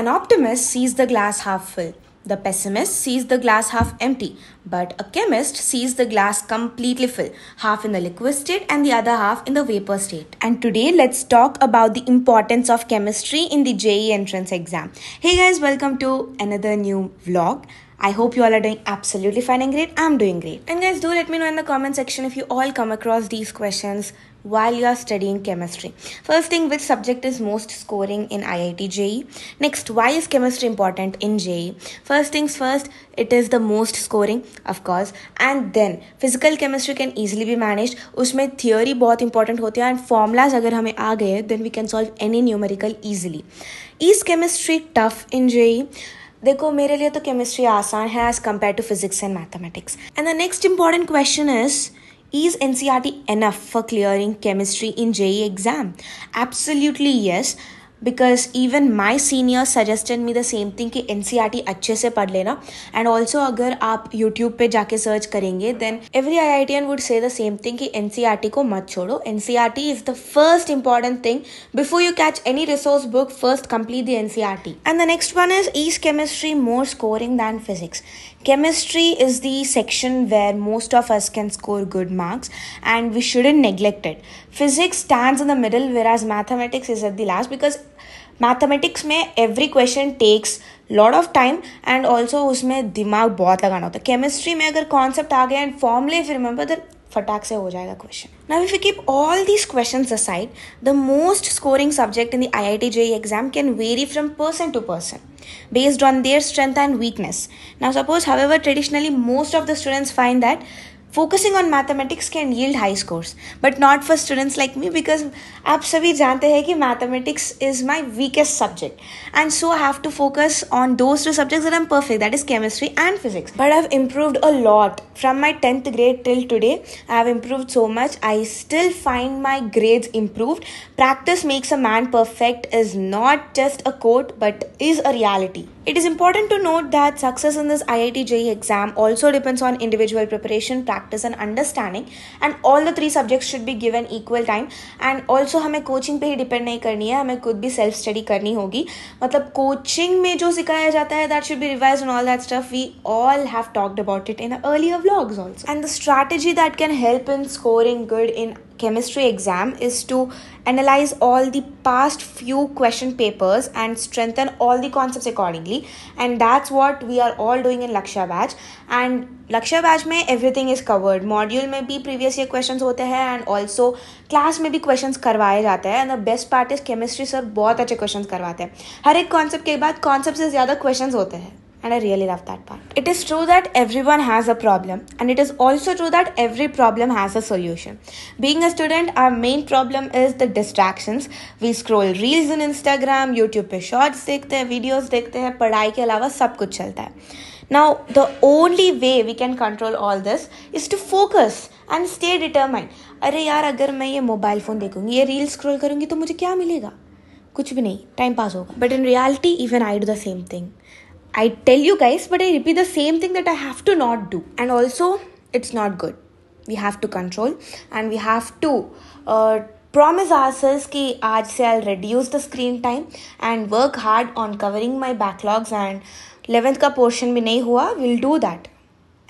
An optimist sees the glass half full. The pessimist sees the glass half empty, but a chemist sees the glass completely full, half in the liquid state and the other half in the vapor state. And today let's talk about the importance of chemistry in the JE entrance exam. Hey guys, welcome to another new vlog. I hope you all are doing absolutely fine and great. I'm doing great. And guys, do let me know in the comment section if you all come across these questions while you are studying chemistry. First thing, which subject is most scoring in IIT JE? Next, why is chemistry important in JE? First things first, it is the most scoring, of course. And then, physical chemistry can easily be managed. उसमें theory बहुत important होती है and formulas अगर हमें आ गए then we can solve any numerical easily. Is chemistry tough in JE? देखो मेरे लिए तो केमिस्ट्री आसान है as compare to physics and mathematics and the next important question is Is NCRT enough for clearing chemistry in JE exam? Absolutely yes. Because even my senior suggested me the same thing कि N C R T अच्छे से पढ़ लेना and also अगर आप YouTube पे जाके search करेंगे then every I I IITian would say the same thing कि एन सी आर टी को मत छोड़ो N C R T is the first important thing before you catch any resource book first complete the N C R T and the next one is is chemistry more scoring than physics is the section section most of us can score good marks and we should in neglected physics stand in the middle where whereas mathematics is at the last because mathematics में every question takes lot of time and also उसमें दिमाग बहुत लगाना होता है chemistry में अगर concept आ गया एंड फॉर्मले फिर रिमेंबर द तो फटाक से हो जाएगा question now if you keep all these question aside the most scoring subject in the I I T J exam can vary from person to person on their strength and weakness weakness. Suppose however traditionally most of the students find that focusing on mathematics can yield high scores but not for students like me because आप सभी जानते हैं mathematics is my weakest subject and so I have to focus on those two subjects that I'm perfect that is chemistry and physics but I've improved a lot from my 10th grade till today I have improved so much I still find my grades improved practice makes a man perfect is not just a quote but is a reality it is important to note that success in this IIT JE exam also depends on individual preparation, practice, and understanding. And all the three subjects should be given equal time. And also, we coaching pe hi depend nahi karni hai. Hame khud bhi self study karni hogi. Matlab coaching mein jo sikhaya jata hai, that should be revised and all that stuff. We all have talked about it in earlier vlogs also. And the strategy that can help in scoring good in chemistry exam is to analyze all the past few question papers and strengthen all the concepts accordingly and that's what we are all doing in lakshya batch and lakshya batch mein everything is covered module mein bhi previous year questions hote hain and also class mein bhi questions करवाए जाते हैं and the best part is chemistry sir बहुत अच्छे questions करवाते हैं हर एक concept के बाद concept से ज़्यादा questions होते हैं and I really love that part. It is true that everyone has a problem, and it is also true that every problem has a solution. Being a student, our main problem is the distractions. We scroll reels on Instagram, YouTube पे shorts देखते हैं videos देखते हैं पढ़ाई के अलावा सब कुछ चलता है Now, the only way we can control all this is to focus and stay determined. अरे यार अगर मैं ये मोबाइल फ़ोन देखूंगी ये रील स्क्रॉल करूंगी तो मुझे क्या मिलेगा कुछ भी नहीं टाइम पास होगा but in reality even I do the same thing I tell you guys, but I repeat the same thing that I have to not do. And also, it's not good. We have to control and we have to uh, promise ourselves that today i I'll reduce the screen time and work hard on covering my backlogs and 11th portion भी नहीं हुआ we'll do that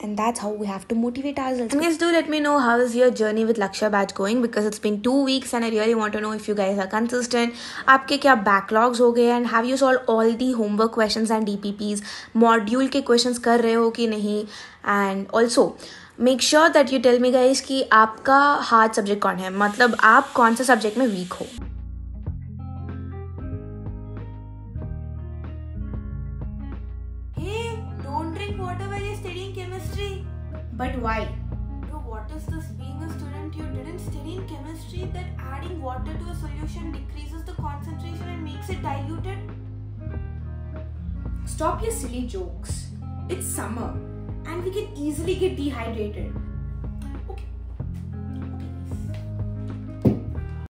and that's how we have to motivate ourselves. And guys, do let me know how is your journey with Lakshya Batch going because it's been two weeks and I really want to know if you guys are consistent. आपके your backlogs हो and have you solved all the homework questions and DPPs? Module के questions kar रहे हो कि And also make sure that you tell me, guys, ki आपका hard subject कौन है मतलब आप कौन से subject में weak हो studying chemistry. But why? Bro, what is this being a student? You didn't study in chemistry that adding water to a solution decreases the concentration and makes it diluted? Stop your silly jokes. It's summer and we can easily get dehydrated.